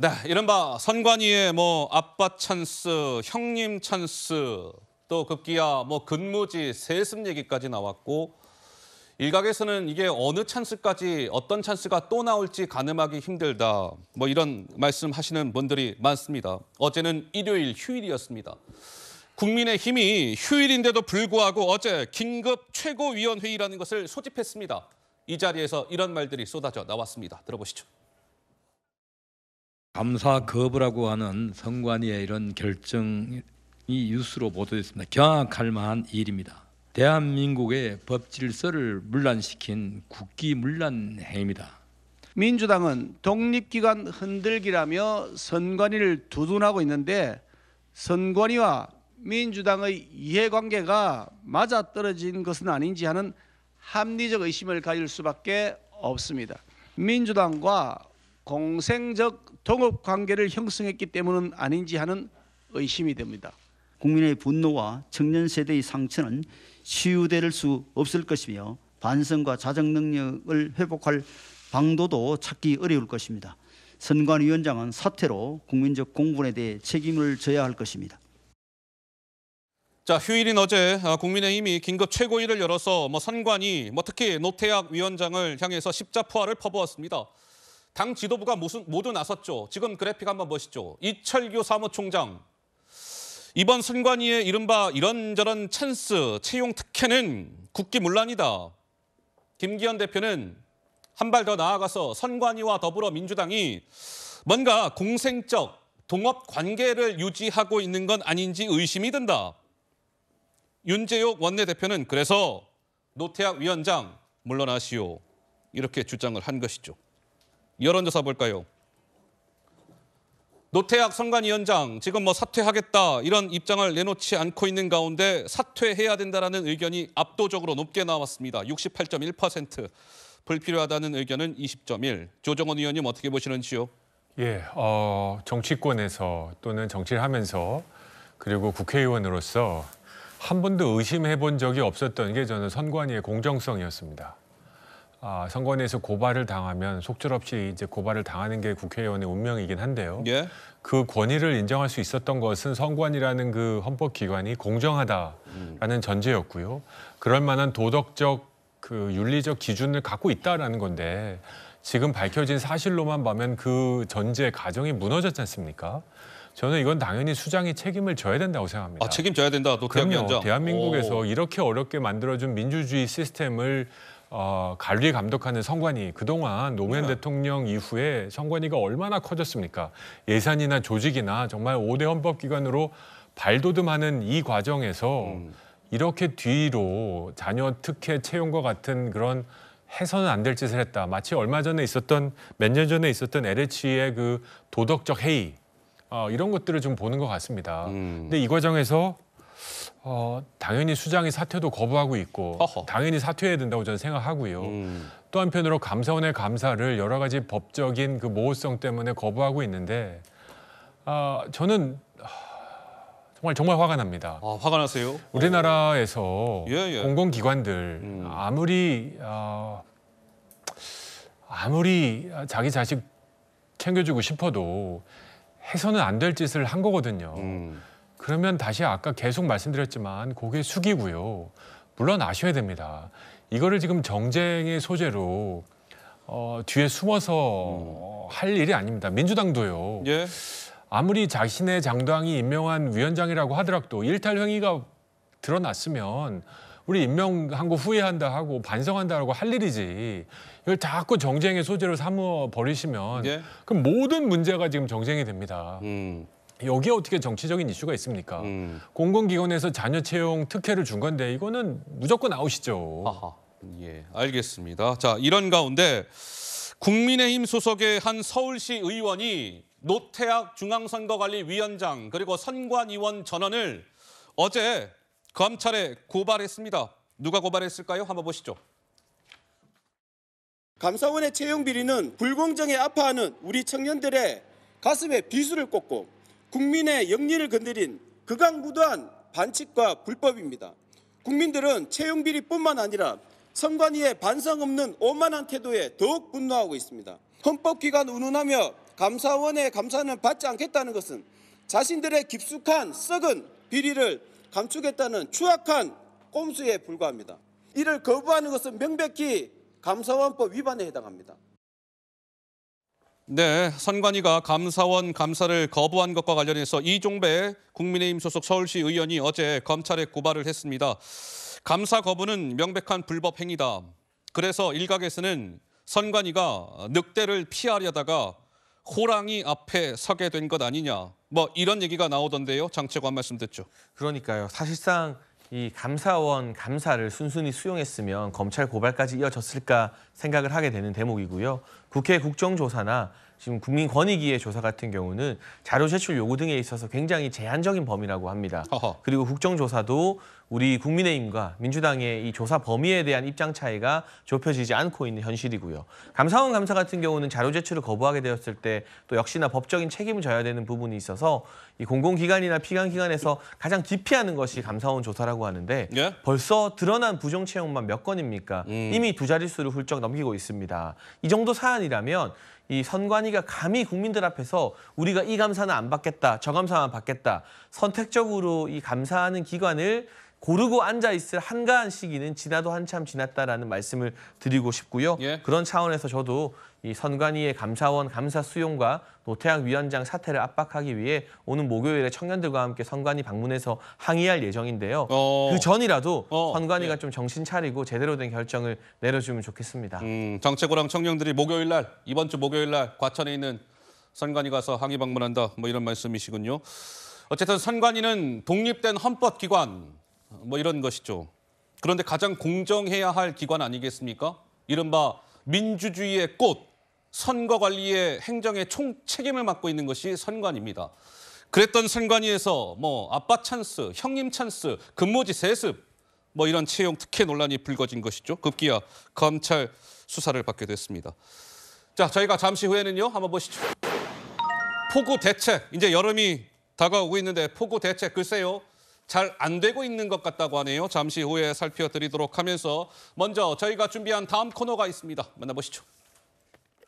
네, 이른바 선관위의 뭐 아빠 찬스, 형님 찬스, 또 급기야 뭐 근무지, 세습 얘기까지 나왔고 일각에서는 이게 어느 찬스까지 어떤 찬스가 또 나올지 가늠하기 힘들다. 뭐 이런 말씀하시는 분들이 많습니다. 어제는 일요일 휴일이었습니다. 국민의 힘이 휴일인데도 불구하고 어제 긴급 최고위원회의라는 것을 소집했습니다. 이 자리에서 이런 말들이 쏟아져 나왔습니다. 들어보시죠. 감사 거부라고 하는 선관위의 이런 결정이 뉴스로 보도됐습니다. 경악할 만한 일입니다. 대한민국의 법 질서를 물란시킨 국기 물란 행위입니다. 민주당은 독립기관 흔들기라며 선관위를 두둔하고 있는데 선관위와 민주당의 이해관계가 맞아떨어진 것은 아닌지 하는 합리적 의심을 가질 수밖에 없습니다. 민주당과 공생적 동업 관계를 형성했기 때문은 아닌지 하는 의심이 됩니다. 국민의 분노와 청년 세대의 상처는 치유될 수 없을 것이며 반성과 자정 능력을 회복할 방도도 찾기 어려울 것입니다. 선관 위원장은 사태로 국민적 공분에 대해 책임을 져야 할 것입니다. 자, 휴일인 어제 어, 국민의힘이 긴급 최고위를 열어서 뭐 선관위, 뭐 특히 노태학 위원장을 향해서 십자포화를 퍼부었습니다. 당 지도부가 모두 나섰죠. 지금 그래픽 한번 보시죠. 이철규 사무총장. 이번 선관위의 이른바 이런저런 찬스 채용 특혜는 국기문란이다. 김기현 대표는 한 발 더 나아가서 선관위와 더불어 민주당이 뭔가 공생적 동업 관계를 유지하고 있는 건 아닌지 의심이 든다. 윤재욱 원내대표는 그래서 노태학 위원장 물러나시오. 이렇게 주장을 한 것이죠. 여론조사 볼까요? 노태학 선관위원장 지금 뭐 사퇴하겠다 이런 입장을 내놓지 않고 있는 가운데 사퇴해야 된다라는 의견이 압도적으로 높게 나왔습니다. 68.1%. 불필요하다는 의견은 20.1. 조정원 의원님 어떻게 보시는지요? 예, 어, 정치권에서 또는 정치를 하면서 그리고 국회의원으로서 한 번도 의심해 본 적이 없었던 게 저는 선관위의 공정성이었습니다. 아, 선관위에서 고발을 당하면 속절없이 이제 고발을 당하는 게 국회의원의 운명이긴 한데요. 예? 그 권위를 인정할 수 있었던 것은 선관위라는 그 헌법기관이 공정하다라는 음. 전제였고요. 그럴 만한 도덕적 그 윤리적 기준을 갖고 있다라는 건데 지금 밝혀진 사실로만 보면 그 전제 가정이 무너졌지 않습니까? 저는 이건 당연히 수장이 책임을 져야 된다고 생각합니다. 아, 책임져야 된다. 노태우 대한민국에서 오. 이렇게 어렵게 만들어준 민주주의 시스템을 어, 관리 감독하는 선관위 그동안 노무현 네. 대통령 이후에 선관위가 얼마나 커졌습니까? 예산이나 조직이나 정말 5대 헌법기관으로 발돋움하는 이 과정에서 음. 이렇게 뒤로 자녀 특혜 채용과 같은 그런 해서는 안 될 짓을 했다. 마치 얼마 전에 있었던 몇 년 전에 있었던 LH의 그 도덕적 해이 어, 이런 것들을 좀 보는 것 같습니다. 음. 근데 이 과정에서 어, 당연히 수장이 사퇴도 거부하고 있고 어허. 당연히 사퇴해야 된다고 저는 생각하고요. 음. 또 한편으로 감사원의 감사를 여러 가지 법적인 그 모호성 때문에 거부하고 있는데 아, 저는 정말 정말 화가 납니다. 아, 화가 나세요? 우리나라에서 예, 예. 공공기관들 음. 아무리 어, 아무리 자기 자식 챙겨주고 싶어도 해서는 안 될 짓을 한 거거든요. 음. 그러면 다시 아까 계속 말씀드렸지만 고게 숙이고요. 물론 아셔야 됩니다. 이거를 지금 정쟁의 소재로 어, 뒤에 숨어서 음. 할 일이 아닙니다. 민주당도요. 예. 아무리 자신의 장당이 임명한 위원장이라고 하더라도 일탈 행위가 드러났으면 우리 임명한 거 후회한다 하고 반성한다 하고 할 일이지 이걸 자꾸 정쟁의 소재로 삼아 버리시면 예. 그럼 모든 문제가 지금 정쟁이 됩니다. 음. 여기에 어떻게 정치적인 이슈가 있습니까? 음. 공공기관에서 자녀 채용 특혜를 준 건데 이거는 무조건 아웃이죠. 아하. 예, 알겠습니다. 자, 이런 가운데 국민의힘 소속의 한 서울시 의원이 노태학 중앙선거관리위원장 그리고 선관위원 전원을 어제 검찰에 고발했습니다. 누가 고발했을까요? 한번 보시죠. 감사원의 채용 비리는 불공정에 아파하는 우리 청년들의 가슴에 비수를 꽂고 국민의 영리를 건드린 극악무도한 반칙과 불법입니다. 국민들은 채용비리뿐만 아니라 선관위의 반성 없는 오만한 태도에 더욱 분노하고 있습니다. 헌법기관 운운하며 감사원의 감사는 받지 않겠다는 것은 자신들의 깊숙한 썩은 비리를 감추겠다는 추악한 꼼수에 불과합니다. 이를 거부하는 것은 명백히 감사원법 위반에 해당합니다. 네, 선관위가 감사원 감사를 거부한 것과 관련해서 이종배 국민의힘 소속 서울시 의원이 어제 검찰에 고발을 했습니다. 감사 거부는 명백한 불법 행위다. 그래서 일각에서는 선관위가 늑대를 피하려다가 호랑이 앞에 서게 된 것 아니냐. 뭐 이런 얘기가 나오던데요. 장채관 말씀 듣죠. 그러니까요. 사실상 이 감사원 감사를 순순히 수용했으면 검찰 고발까지 이어졌을까 생각을 하게 되는 대목이고요. 국회 국정조사나 지금 국민권익위의 조사 같은 경우는 자료 제출 요구 등에 있어서 굉장히 제한적인 범위라고 합니다. 어허. 그리고 국정조사도 우리 국민의힘과 민주당의 이 조사 범위에 대한 입장 차이가 좁혀지지 않고 있는 현실이고요. 감사원 감사 같은 경우는 자료 제출을 거부하게 되었을 때 또 역시나 법적인 책임을 져야 되는 부분이 있어서 이 공공기관이나 피감기관에서 가장 기피하는 것이 감사원 조사라고 하는데 예? 벌써 드러난 부정 채용만 몇 건입니까? 음. 이미 두 자릿수를 훌쩍 넘기고 있습니다. 이 정도 사안이라면 이 선관위가 감히 국민들 앞에서 우리가 이 감사는 안 받겠다, 저 감사만 받겠다, 선택적으로 이 감사하는 기관을 고르고 앉아있을 한가한 시기는 지나도 한참 지났다라는 말씀을 드리고 싶고요. 예. 그런 차원에서 저도 이 선관위의 감사원 감사 수용과 노태학 위원장 사태를 압박하기 위해 오는 목요일에 청년들과 함께 선관위 방문해서 항의할 예정인데요. 어... 그 전이라도 어... 선관위가 네. 좀 정신 차리고 제대로 된 결정을 내려주면 좋겠습니다. 음, 정책고랑 청년들이 목요일 날 이번 주 목요일 날 과천에 있는 선관위 가서 항의 방문한다. 뭐 이런 말씀이시군요. 어쨌든 선관위는 독립된 헌법 기관 뭐 이런 것이죠. 그런데 가장 공정해야 할 기관 아니겠습니까? 이른바 민주주의의 꽃 선거 관리의 행정의 총 책임을 맡고 있는 것이 선관입니다. 그랬던 선관위에서 뭐 아빠 찬스, 형님 찬스, 근무지 세습 뭐 이런 채용 특혜 논란이 불거진 것이죠. 급기야 검찰 수사를 받게 됐습니다. 자, 저희가 잠시 후에는요. 한번 보시죠. 폭우 대책. 이제 여름이 다가오고 있는데 폭우 대책 글쎄요. 잘 안 되고 있는 것 같다고 하네요. 잠시 후에 살펴드리도록 하면서 먼저 저희가 준비한 다음 코너가 있습니다. 만나보시죠.